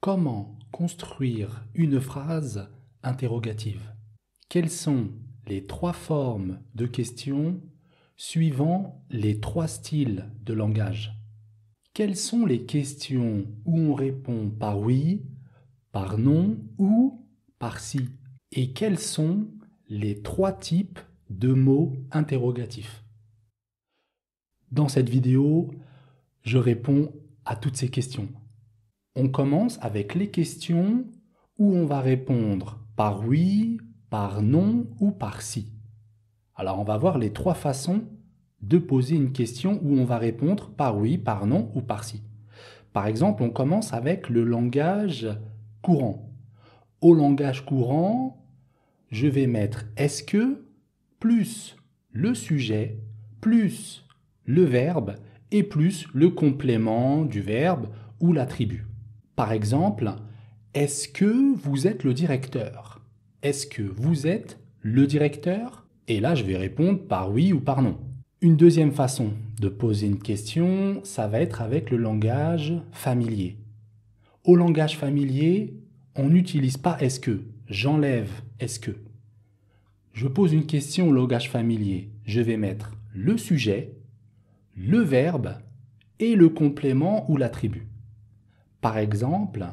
Comment construire une phrase interrogative Quelles sont les trois formes de questions suivant les trois styles de langage Quelles sont les questions où on répond par oui, par non ou par si Et quels sont les trois types de mots interrogatifs Dans cette vidéo, je réponds à toutes ces questions on commence avec les questions où on va répondre par oui, par non ou par si. Alors on va voir les trois façons de poser une question où on va répondre par oui, par non ou par si. Par exemple, on commence avec le langage courant. Au langage courant, je vais mettre est-ce que plus le sujet, plus le verbe et plus le complément du verbe ou l'attribut. Par exemple, est-ce que vous êtes le directeur Est-ce que vous êtes le directeur Et là, je vais répondre par oui ou par non. Une deuxième façon de poser une question, ça va être avec le langage familier. Au langage familier, on n'utilise pas est-ce que. J'enlève est-ce que. Je pose une question au langage familier. Je vais mettre le sujet, le verbe et le complément ou l'attribut. Par exemple,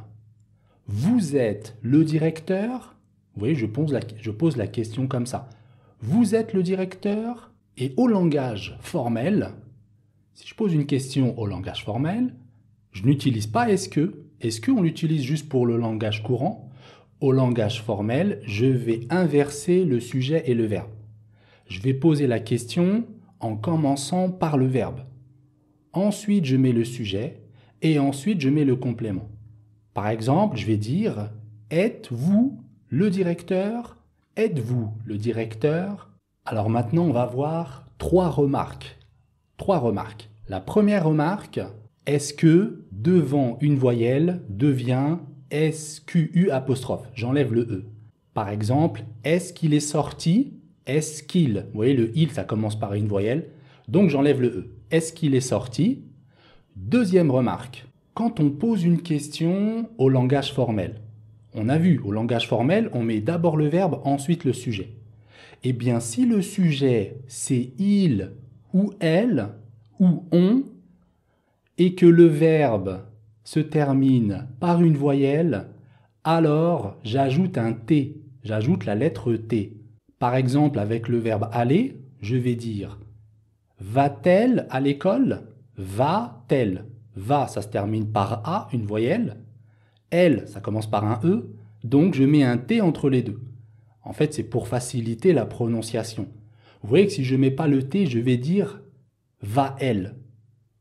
vous êtes le directeur. Vous voyez, je pose, la, question comme ça. Vous êtes le directeur et au langage formel, si je pose une question au langage formel, je n'utilise pas est-ce que. Est-ce on l'utilise juste pour le langage courant Au langage formel, je vais inverser le sujet et le verbe. Je vais poser la question en commençant par le verbe. Ensuite, je mets le sujet et ensuite je mets le complément. Par exemple, je vais dire Êtes-vous le directeur Êtes-vous le directeur Alors maintenant, on va voir trois remarques. Trois remarques. La première remarque, est-ce que devant une voyelle devient SQU apostrophe J'enlève le E. Par exemple, est-ce qu'il est sorti Est-ce qu'il Vous voyez, le il, ça commence par une voyelle. Donc j'enlève le E. Est-ce qu'il est sorti Deuxième remarque, quand on pose une question au langage formel, on a vu, au langage formel, on met d'abord le verbe, ensuite le sujet. Eh bien, si le sujet, c'est il ou elle ou on, et que le verbe se termine par une voyelle, alors j'ajoute un T, j'ajoute la lettre T. Par exemple, avec le verbe aller, je vais dire Va-t-elle à l'école va-t-elle Va, ça se termine par A, une voyelle. Elle, ça commence par un E, donc je mets un T entre les deux. En fait, c'est pour faciliter la prononciation. Vous voyez que si je ne mets pas le T, je vais dire va-elle.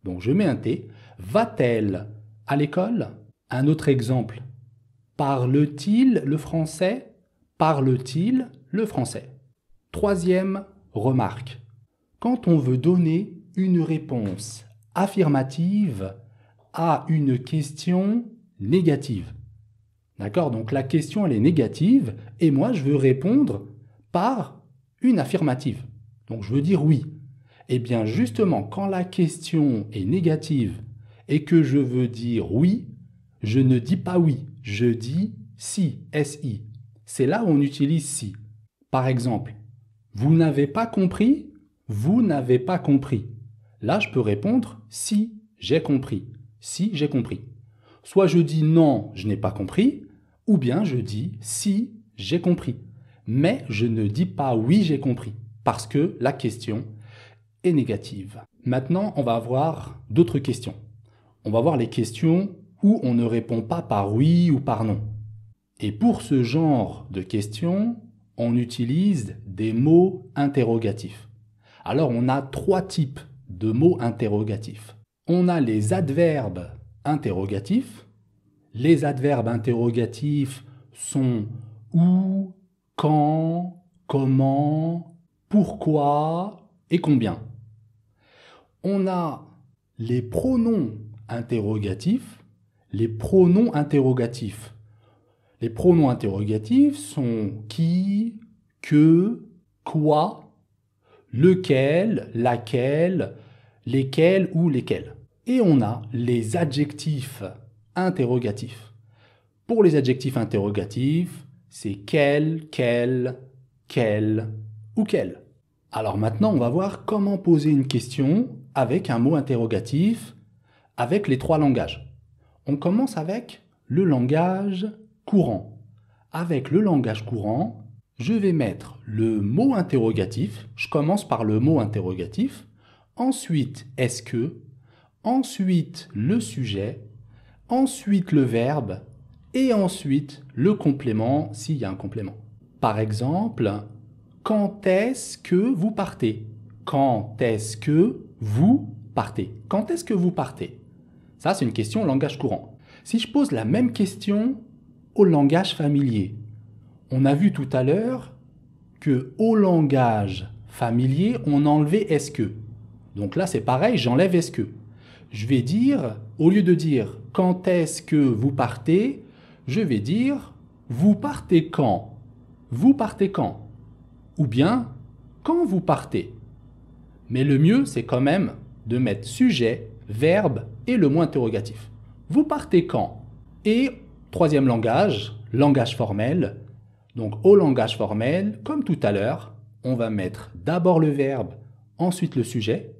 Donc je mets un T. Va-t-elle à l'école Un autre exemple. Parle-t-il le français Parle-t-il le français Troisième remarque. Quand on veut donner une réponse affirmative à une question négative. D'accord Donc la question, elle est négative et moi, je veux répondre par une affirmative. Donc je veux dire oui. Eh bien justement, quand la question est négative et que je veux dire oui, je ne dis pas oui, je dis si, si. C'est là où on utilise si. Par exemple, vous n'avez pas compris, vous n'avez pas compris. Là, je peux répondre si j'ai compris. Si j'ai compris. Soit je dis non, je n'ai pas compris, ou bien je dis si j'ai compris. Mais je ne dis pas oui, j'ai compris, parce que la question est négative. Maintenant, on va voir d'autres questions. On va voir les questions où on ne répond pas par oui ou par non. Et pour ce genre de questions, on utilise des mots interrogatifs. Alors on a trois types de mots interrogatifs. On a les adverbes interrogatifs. Les adverbes interrogatifs sont où, quand, comment, pourquoi et combien. On a les pronoms interrogatifs. Les pronoms interrogatifs. Les pronoms interrogatifs sont qui, que, quoi, lequel, laquelle, lesquels ou lesquels. Et on a les adjectifs interrogatifs. Pour les adjectifs interrogatifs, c'est quel, quel, quel ou quel. Alors maintenant, on va voir comment poser une question avec un mot interrogatif, avec les trois langages. On commence avec le langage courant. Avec le langage courant, je vais mettre le mot interrogatif, je commence par le mot interrogatif, ensuite est-ce que, ensuite le sujet, ensuite le verbe et ensuite le complément s'il y a un complément. Par exemple, quand est-ce que vous partez Quand est-ce que vous partez Quand est-ce que vous partez Ça, c'est une question langage courant. Si je pose la même question au langage familier, on a vu tout à l'heure que au langage familier, on enlevait est-ce que. Donc là, c'est pareil, j'enlève est-ce que. Je vais dire, au lieu de dire quand est-ce que vous partez, je vais dire vous partez quand Vous partez quand Ou bien quand vous partez Mais le mieux, c'est quand même de mettre sujet, verbe et le mot interrogatif. Vous partez quand Et troisième langage, langage formel. Donc au langage formel, comme tout à l'heure, on va mettre d'abord le verbe, ensuite le sujet,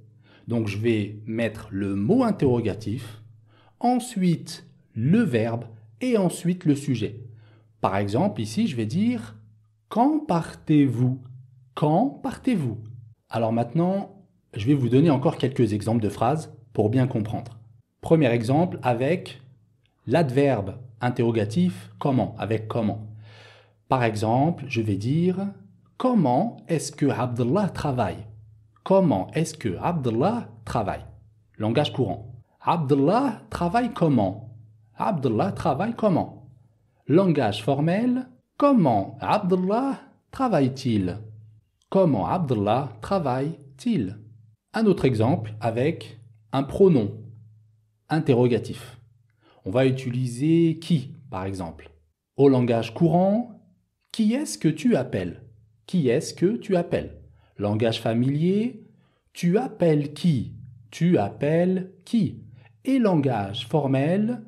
donc je vais mettre le mot interrogatif, ensuite le verbe et ensuite le sujet. Par exemple, ici, je vais dire Quand partez-vous Quand partez-vous Alors maintenant, je vais vous donner encore quelques exemples de phrases pour bien comprendre. Premier exemple avec l'adverbe interrogatif comment, avec comment. Par exemple, je vais dire Comment est-ce que Abdullah travaille Comment est-ce que Abdullah travaille Langage courant. Abdullah travaille comment Abdullah travaille comment Langage formel. Comment Abdullah travaille-t-il Comment Abdullah travaille-t-il Un autre exemple avec un pronom interrogatif. On va utiliser qui, par exemple. Au langage courant, qui est-ce que tu appelles Qui est-ce que tu appelles Langage familier, tu appelles qui Tu appelles qui Et langage formel,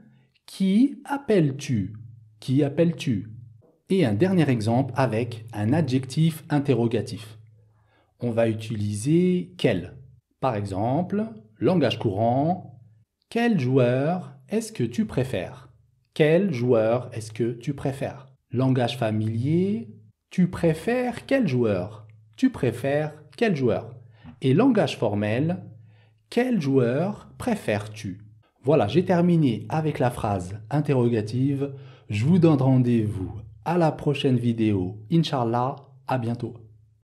qui appelles-tu Qui appelles-tu Et un dernier exemple avec un adjectif interrogatif. On va utiliser quel. Par exemple, langage courant, quel joueur est-ce que tu préfères Quel joueur est-ce que tu préfères Langage familier, tu préfères quel joueur tu préfères quel joueur Et langage formel, quel joueur préfères-tu Voilà, j'ai terminé avec la phrase interrogative. Je vous donne rendez-vous à la prochaine vidéo. Inch'Allah, à bientôt.